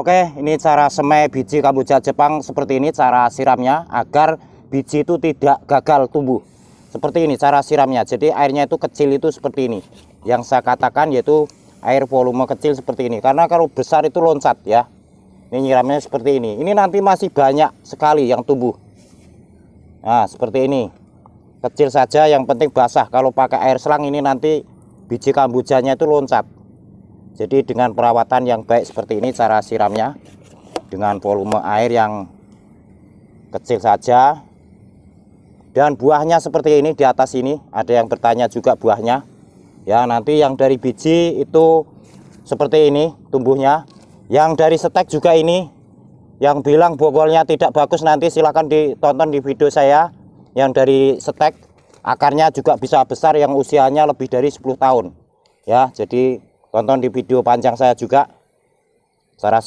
Oke, ini cara semai biji kamboja Jepang seperti ini cara siramnya agar biji itu tidak gagal tumbuh. Seperti ini cara siramnya. Jadi airnya itu kecil itu seperti ini. Yang saya katakan yaitu air volume kecil seperti ini. Karena kalau besar itu loncat ya. Ini nyiramnya seperti ini. Ini nanti masih banyak sekali yang tumbuh. Nah, seperti ini. Kecil saja yang penting basah. Kalau pakai air selang ini nanti biji kambujanya itu loncat. Jadi dengan perawatan yang baik seperti ini cara siramnya dengan volume air yang kecil saja dan buahnya seperti ini di atas ini ada yang bertanya juga buahnya ya nanti yang dari biji itu seperti ini tumbuhnya yang dari stek juga ini yang bilang bogolnya tidak bagus nanti silahkan ditonton di video saya yang dari stek akarnya juga bisa besar yang usianya lebih dari 10 tahun ya jadi tonton di video panjang saya juga. Saya